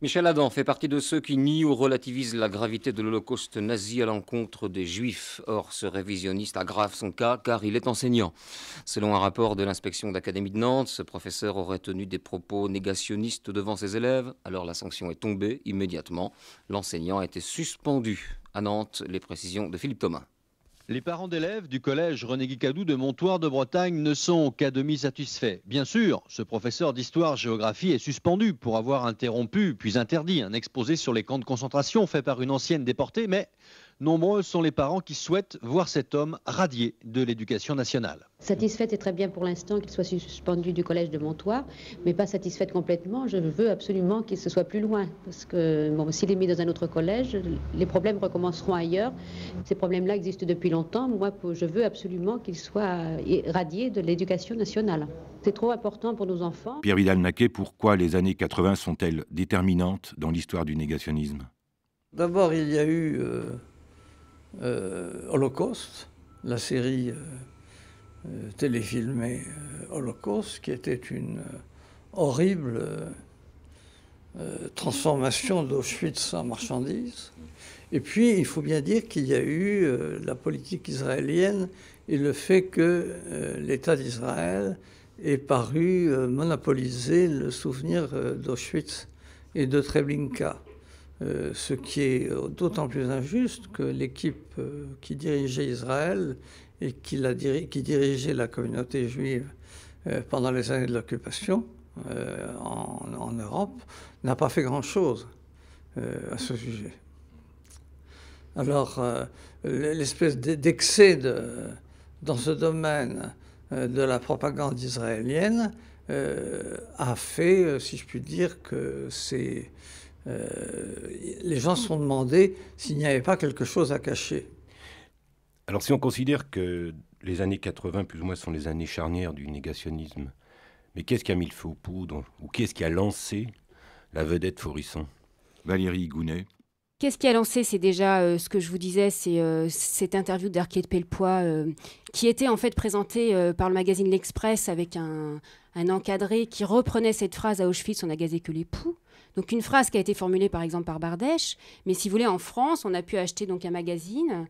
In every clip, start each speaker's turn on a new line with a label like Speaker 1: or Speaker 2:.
Speaker 1: Michel Adam fait partie de ceux qui nient ou relativisent la gravité de l'Holocauste nazi à l'encontre des Juifs. Or, ce révisionniste aggrave son cas car il est enseignant. Selon un rapport de l'inspection d'Académie de Nantes, ce professeur aurait tenu des propos négationnistes devant ses élèves. Alors la sanction est tombée immédiatement. L'enseignant a été suspendu. À Nantes, les précisions de Philippe Thomas.
Speaker 2: Les parents d'élèves du collège René Guicadou de Montoire de Bretagne ne sont qu'à demi satisfaits. Bien sûr, ce professeur d'histoire-géographie est suspendu pour avoir interrompu puis interdit un exposé sur les camps de concentration fait par une ancienne déportée, mais Nombreux sont les parents qui souhaitent voir cet homme radié de l'éducation nationale.
Speaker 3: Satisfaite et très bien pour l'instant qu'il soit suspendu du collège de Montois, mais pas satisfaite complètement. Je veux absolument qu'il se soit plus loin, parce que bon, s'il est mis dans un autre collège, les problèmes recommenceront ailleurs. Ces problèmes-là existent depuis longtemps. Moi, je veux absolument qu'il soit euh, radié de l'éducation nationale. C'est trop important pour nos enfants.
Speaker 1: Pierre Vidal-Naquet, pourquoi les années 80 sont-elles déterminantes dans l'histoire du négationnisme
Speaker 2: D'abord, il y a eu euh, euh, Holocauste, la série euh, euh, téléfilmée Holocauste, qui était une horrible transformation d'Auschwitz en marchandises. Et puis, il faut bien dire qu'il y a eu la politique israélienne et le fait que l'État d'Israël est paru monopoliser le souvenir d'Auschwitz et de Treblinka. Euh, ce qui est euh, d'autant plus injuste que l'équipe euh, qui dirigeait Israël et qui, dirigeait la communauté juive pendant les années de l'occupation en, Europe n'a pas fait grand-chose à ce sujet. Alors, l'espèce d'excès dans ce domaine de la propagande israélienne a fait, si je puis dire, que c'est euh, les gens se sont demandés s'il n'y avait pas quelque chose à cacher.
Speaker 1: Alors si on considère que les années 80, plus ou moins, sont les années charnières du négationnisme, mais qu'est-ce qui a mis le feu aux poudres Ou qu'est-ce qui a lancé la vedette Forisson Valérie Gounet.
Speaker 3: Qu'est-ce qui a lancé C'est déjà euh, ce que je vous disais, c'est euh, cette interview d'Arquette Pellepoix qui était en fait présentée par le magazine L'Express avec un, un, encadré qui reprenait cette phrase à Auschwitz, on n'a gazé que les poux. Donc une phrase qui a été formulée par exemple par Bardèche, mais si vous voulez, en France, on a pu acheter donc un magazine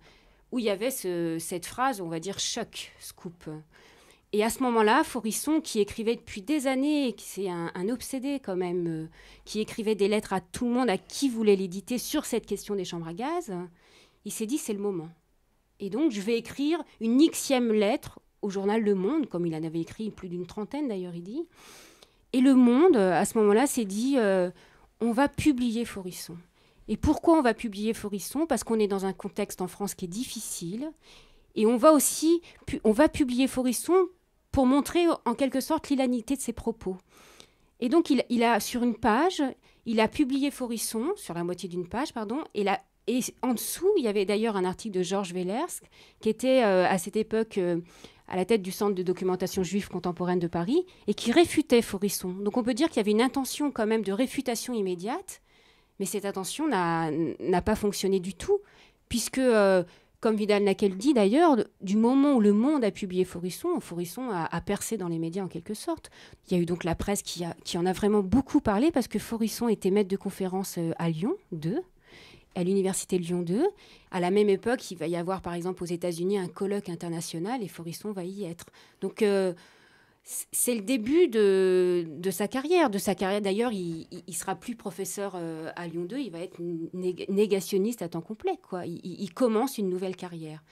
Speaker 3: où il y avait cette phrase, on va dire choc, scoop. Et à ce moment-là, Forisson, qui écrivait depuis des années, qui c'est un, obsédé quand même, euh, qui écrivait des lettres à tout le monde, à qui voulait l'éditer sur cette question des chambres à gaz, il s'est dit c'est le moment. Et donc je vais écrire une xième lettre au journal Le Monde, comme il en avait écrit plus d'une trentaine d'ailleurs, il dit. Et Le Monde, à ce moment-là, s'est dit euh, on va publier Forisson. Et pourquoi on va publier Forisson Parce qu'on est dans un contexte en France qui est difficile. Et on va aussi on va publier Forisson pour montrer en quelque sorte l'illanité de ses propos. Et donc il, a sur une page, il a publié Forisson, sur la moitié d'une page, pardon, et, et en dessous, il y avait d'ailleurs un article de Georges Vélersk qui était euh, à cette époque euh, à la tête du Centre de documentation juive contemporaine de Paris, et qui réfutait Forisson. Donc on peut dire qu'il y avait une intention quand même de réfutation immédiate, mais cette intention n'a pas fonctionné du tout, puisque, euh, comme Vidal Naquel dit d'ailleurs, du moment où le monde a publié Forisson, Forisson a, a, percé dans les médias en quelque sorte. Il y a eu donc la presse qui, en a vraiment beaucoup parlé, parce que Forisson était maître de conférence euh, à Lyon 2, à l'Université Lyon 2. À la même époque, il va y avoir, par exemple, aux États-Unis, un colloque international et Forisson va y être. Donc, euh, c'est le début de, sa carrière. De sa carrière, d'ailleurs, il, ne sera plus professeur euh, à Lyon 2, il va être négationniste à temps complet. Quoi. il, commence une nouvelle carrière.